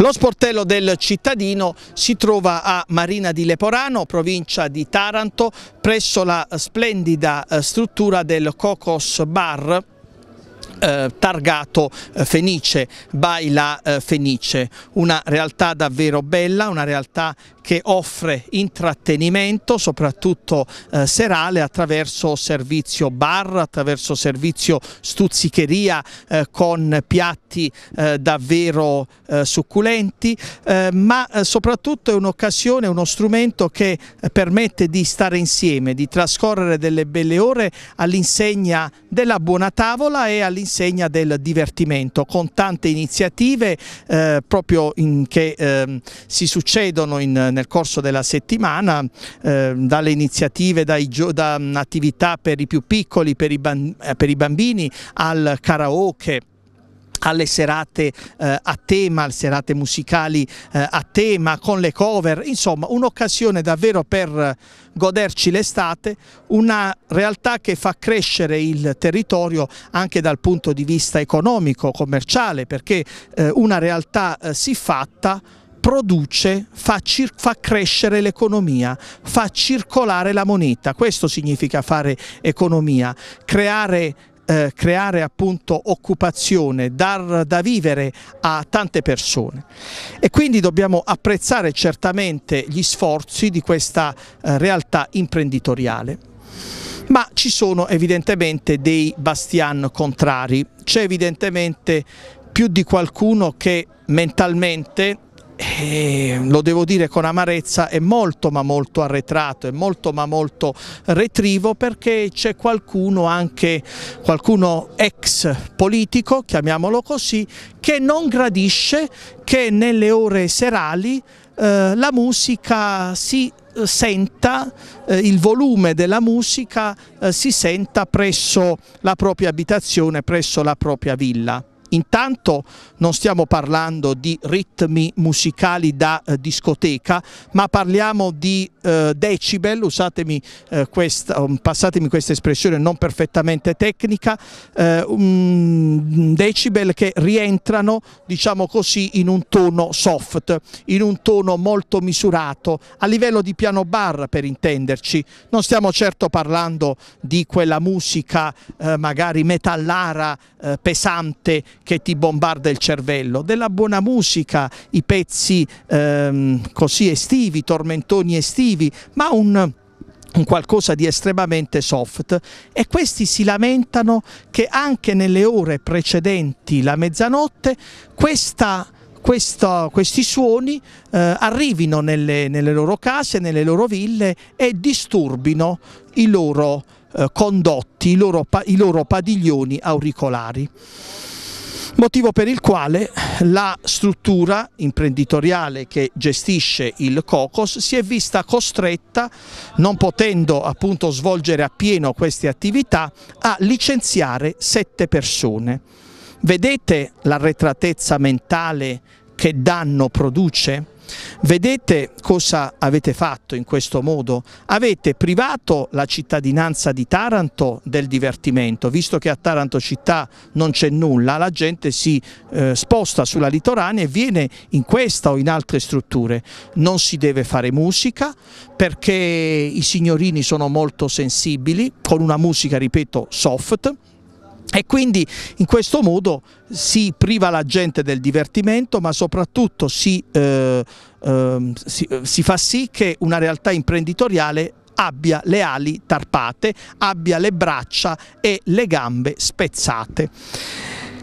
Lo sportello del cittadino si trova a Marina di Leporano, provincia di Taranto, presso la splendida eh, struttura del Cocos Bar eh, targato eh, Fenice, Baila eh, Fenice, una realtà davvero bella, una realtà che offre intrattenimento soprattutto eh, serale attraverso servizio bar, attraverso servizio stuzzicheria eh, con piatti eh, davvero eh, succulenti, eh, ma eh, soprattutto è un'occasione, uno strumento che permette di stare insieme, di trascorrere delle belle ore all'insegna della buona tavola e all'insegna del divertimento con tante iniziative proprio in, che ehm, si succedono in, nel corso della settimana, eh, dalle iniziative, dai, da mm, attività per i più piccoli, per i, eh, per i bambini, al karaoke alle serate eh, a tema, alle serate musicali eh, a tema, con le cover, insomma un'occasione davvero per goderci l'estate, una realtà che fa crescere il territorio anche dal punto di vista economico, commerciale, perché eh, una realtà eh, si fatta produce, fa, fa crescere l'economia, fa circolare la moneta. Questo significa fare economia, creare eh, creare appunto occupazione, dar da vivere a tante persone e quindi dobbiamo apprezzare certamente gli sforzi di questa eh, realtà imprenditoriale. Ma ci sono evidentemente dei bastian contrari, c'è evidentemente più di qualcuno che mentalmente e, ehm, lo devo dire con amarezza, è molto ma molto arretrato, è molto ma molto retrivo perché c'è qualcuno anche, qualcuno ex politico, chiamiamolo così, che non gradisce che nelle ore serali eh, la musica si eh, senta eh, il volume della musica eh, si senta presso la propria abitazione, presso la propria villa. Intanto non stiamo parlando di ritmi musicali da eh, discoteca, ma parliamo di eh, decibel, usatemi, eh, questa, um, passatemi questa espressione non perfettamente tecnica, um, decibel che rientrano diciamo così, in un tono soft, in un tono molto misurato, a livello di piano bar per intenderci. Non stiamo certo parlando di quella musica eh, magari metallara, eh, pesante, che ti bombarda il cervello, della buona musica, i pezzi ehm, così estivi, tormentoni estivi, ma un un qualcosa di estremamente soft e questi si lamentano che anche nelle ore precedenti la mezzanotte questa, questa, questi suoni eh, arrivino nelle, nelle, loro case, nelle loro ville e disturbino i loro eh, condotti, i loro, i loro padiglioni auricolari motivo per il quale la struttura imprenditoriale che gestisce il COCOS si è vista costretta, non potendo appunto svolgere appieno queste attività, a licenziare sette persone. Vedete l'arretratezza mentale che danno produce? Vedete cosa avete fatto in questo modo? Avete privato la cittadinanza di Taranto del divertimento, visto che a Taranto città non c'è nulla, la gente si eh, sposta sulla litoranea e viene in questa o in altre strutture. Non si deve fare musica perché i signorini sono molto sensibili, con una musica, ripeto, soft, e quindi in questo modo si priva la gente del divertimento ma soprattutto si, eh, ehm, eh, si, si fa sì che una realtà imprenditoriale abbia le ali tarpate, abbia le braccia e le gambe spezzate.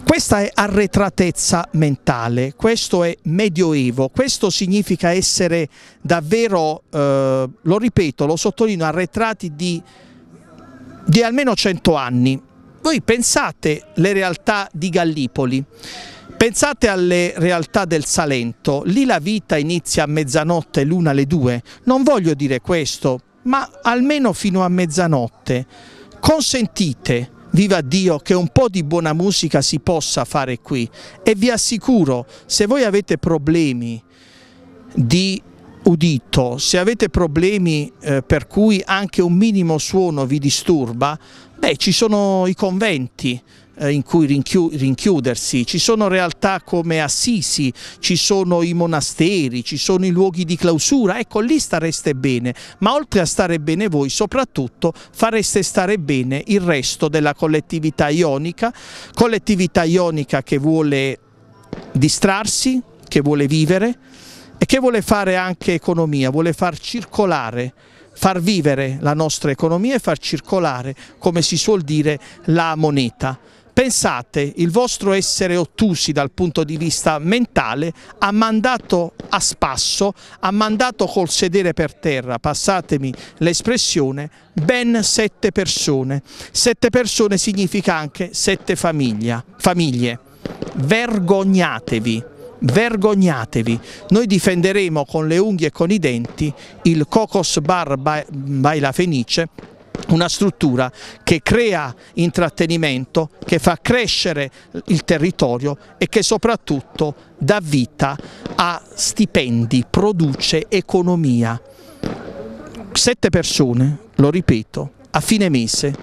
Questa è arretratezza mentale, questo è medioevo, questo significa essere davvero, eh, lo ripeto, lo sottolineo, arretrati di, di almeno 100 anni, voi pensate alle realtà di Gallipoli, pensate alle realtà del Salento, lì la vita inizia a mezzanotte, l'una alle due, non voglio dire questo, ma almeno fino a mezzanotte consentite viva Dio, che un po' di buona musica si possa fare qui. E vi assicuro, se voi avete problemi di udito, se avete problemi eh, per cui anche un minimo suono vi disturba, beh ci sono i conventi, eh, in cui rinchiudersi, ci sono realtà come Assisi, ci sono i monasteri, ci sono i luoghi di clausura, ecco lì stareste bene, ma oltre a stare bene voi soprattutto fareste stare bene il resto della collettività ionica, collettività ionica che vuole distrarsi, che vuole vivere, e che vuole fare anche economia, vuole far circolare far vivere la nostra economia e far circolare, come si suol dire, la moneta. Pensate, il vostro essere ottusi dal punto di vista mentale ha mandato a spasso, ha mandato col sedere per terra, passatemi l'espressione, ben sette persone. Sette persone significa anche sette famiglia, famiglie. Vergognatevi! vergognatevi, noi difenderemo con le unghie e con i denti il Cocos Bar by La Fenice una struttura che crea intrattenimento, che fa crescere il territorio e che soprattutto dà vita a stipendi, produce economia. Sette persone, lo ripeto, a fine mese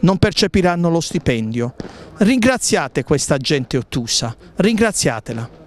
non percepiranno lo stipendio. Ringraziate questa gente ottusa, ringraziatela.